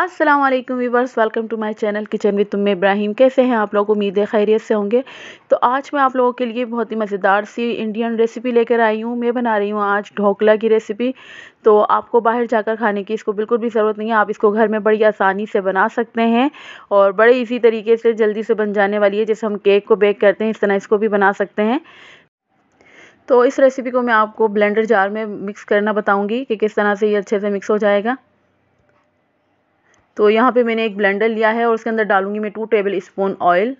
अस्सलाम वालेकुम viewers welcome to my channel kitchen with तुम इब्राहिम कैसे हैं आप लोग उम्मीद है खैरियत से होंगे तो आज मैं आप लोगों के लिए बहुत ही मज़ेदार सी इंडियन रेसिपी लेकर आई हूँ मैं बना रही हूँ आज ढोकला की रेसिपी तो आपको बाहर जाकर खाने की इसको बिल्कुल भी ज़रूरत नहीं है आप इसको घर में बड़ी आसानी से बना सकते हैं और बड़े ईजी तरीके से जल्दी से बन जाने वाली है जैसे हम केक को बेक करते हैं इस तरह इसको भी बना सकते हैं तो इस रेसिपी को मैं आपको ब्लेंडर जार में मिक्स करना बताऊँगी कि किस तरह से ये अच्छे से मिक्स हो जाएगा तो यहाँ पे मैंने एक ब्लेंडर लिया है और उसके अंदर डालूंगी मैं टू टेबल स्पून ऑयल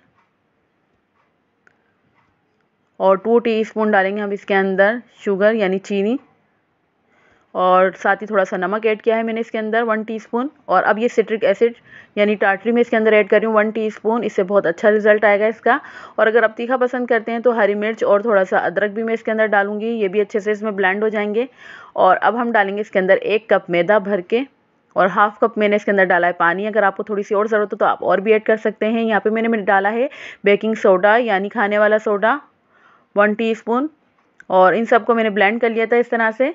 और टू टी स्पून डालेंगे हम इसके अंदर शुगर यानी चीनी और साथ ही थोड़ा सा नमक ऐड किया है मैंने इसके अंदर वन टीस्पून और अब ये सिट्रिक एसिड यानी टाटरी में इसके अंदर ऐड कर रही हूँ वन टीस्पून इससे बहुत अच्छा रिजल्ट आएगा इसका और अगर आप तीखा पसंद करते हैं तो हरी मिर्च और थोड़ा सा अदरक भी मैं इसके अंदर डालूंगी ये भी अच्छे से इसमें ब्लैंड हो जाएंगे और अब हम डालेंगे इसके अंदर एक कप मैदा भर के और हाफ़ कप मैंने इसके अंदर डाला है पानी अगर आपको थोड़ी सी और ज़रूरत हो तो आप और भी ऐड कर सकते हैं यहाँ पे मैंने मैंने डाला है बेकिंग सोडा यानी खाने वाला सोडा वन स्पून और इन सबको मैंने ब्लेंड कर लिया था इस तरह से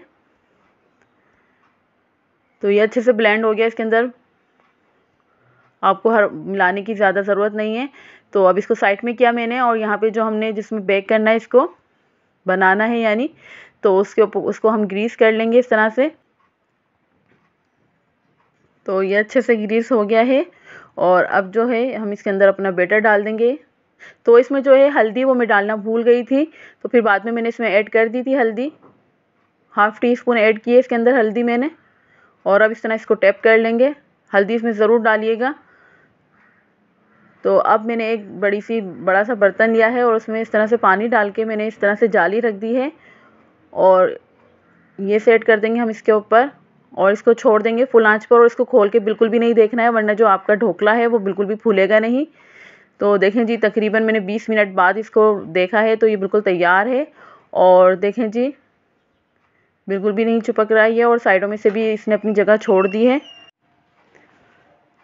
तो ये अच्छे से ब्लेंड हो गया इसके अंदर आपको हर मिलाने की ज़्यादा ज़रूरत नहीं है तो अब इसको साइड में किया मैंने और यहाँ पे जो हमने जिसमें बेक करना है इसको बनाना है यानी तो उसके ऊपर उसको हम ग्रीस कर लेंगे इस तरह से तो ये अच्छे से ग्रीस हो गया है और अब जो है हम इसके अंदर अपना बेटर डाल देंगे तो इसमें जो है हल्दी वो मैं डालना भूल गई थी तो फिर बाद में मैंने इसमें ऐड कर दी थी हल्दी हाफ़ टी स्पून ऐड किए इसके अंदर हल्दी मैंने और अब इस तरह इसको टैप कर लेंगे हल्दी इसमें ज़रूर डालिएगा तो अब मैंने एक बड़ी सी बड़ा सा बर्तन लिया है और उसमें इस तरह से पानी डाल के मैंने इस तरह से जाली रख दी है और ये सेट कर देंगे हम इसके ऊपर और इसको छोड़ देंगे फुल आंच पर और इसको खोल के बिल्कुल भी नहीं देखना है वरना जो आपका ढोकला है वो बिल्कुल भी फूलेगा नहीं तो देखें जी तकरीबन मैंने 20 मिनट बाद इसको देखा है तो ये बिल्कुल तैयार है और देखें जी बिल्कुल भी नहीं चिपक रहा है और साइडों में से भी इसने अपनी जगह छोड़ दी है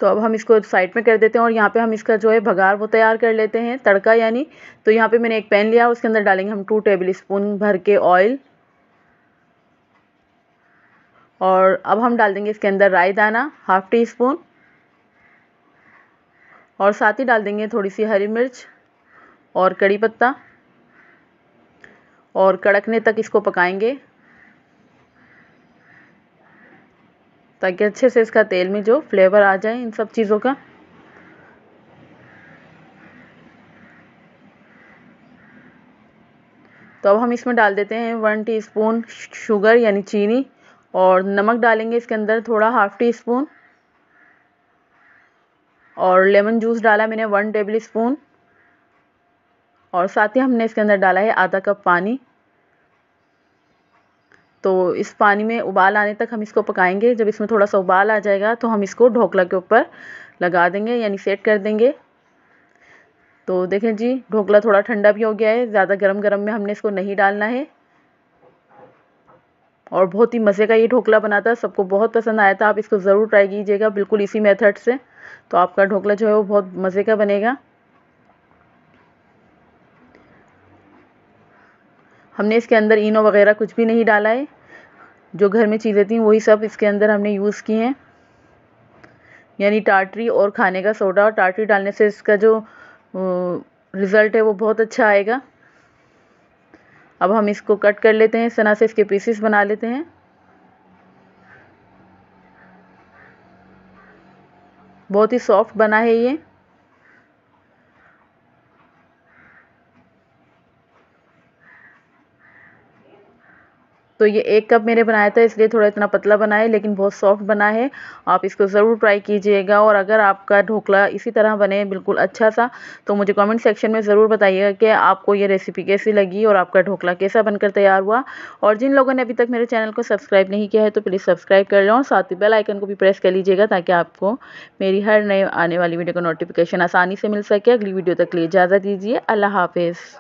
तो अब हम इसको साइड में कर देते हैं और यहाँ पे हम इसका जो है भगार वो तैयार कर लेते हैं तड़का यानी तो यहाँ पे मैंने एक पैन लिया उसके अंदर डालेंगे हम टू टेबल स्पून भर के ऑयल और अब हम डाल देंगे इसके अंदर राई दाना हाफ़ टी स्पून और साथ ही डाल देंगे थोड़ी सी हरी मिर्च और कड़ी पत्ता और कड़कने तक इसको पकाएंगे ताकि अच्छे से इसका तेल में जो फ्लेवर आ जाए इन सब चीज़ों का तो अब हम इसमें डाल देते हैं वन टीस्पून शुगर यानी चीनी और नमक डालेंगे इसके अंदर थोड़ा हाफ़ टी स्पून और लेमन जूस डाला मैंने वन टेबल स्पून और साथ ही हमने इसके अंदर डाला है आधा कप पानी तो इस पानी में उबाल आने तक हम इसको पकाएंगे जब इसमें थोड़ा सा उबाल आ जाएगा तो हम इसको ढोकला के ऊपर लगा देंगे यानी सेट कर देंगे तो देखें जी ढोकला थोड़ा ठंडा भी हो गया है ज़्यादा गर्म गर्म में हमने इसको नहीं डालना है और बहुत ही मज़े का ये ढोकला बना था सबको बहुत पसंद आया था आप इसको ज़रूर ट्राई कीजिएगा बिल्कुल इसी मेथड से तो आपका ढोकला जो है वो बहुत मज़े का बनेगा हमने इसके अंदर इनो वगैरह कुछ भी नहीं डाला है जो घर में चीज़ें थी वही सब इसके अंदर हमने यूज़ की हैं यानी टाटरी और खाने का सोडा और टाटरी डालने से इसका जो रिज़ल्ट है वो बहुत अच्छा आएगा अब हम इसको कट कर लेते हैं इस तरह से इसके पीसेस बना लेते हैं बहुत ही सॉफ्ट बना है ये तो ये एक कप मैंने बनाया था इसलिए थोड़ा इतना पतला बना है लेकिन बहुत सॉफ्ट बना है आप इसको ज़रूर ट्राई कीजिएगा और अगर आपका ढोकला इसी तरह बने बिल्कुल अच्छा सा तो मुझे कमेंट सेक्शन में ज़रूर बताइएगा कि आपको ये रेसिपी कैसी लगी और आपका ढोकला कैसा बनकर तैयार हुआ और जिन लोगों ने अभी तक मेरे चैनल को सब्सक्राइब नहीं किया है तो प्लीज़ सब्सक्राइब कर लें और साथ ही बेल आइकन को भी प्रेस कर लीजिएगा ताकि आपको मेरी हर नए आने वाली वीडियो का नोटिफिकेशन आसानी से मिल सके अगली वीडियो तक लिए इजाज़त दीजिए अल्लाह हाफिज़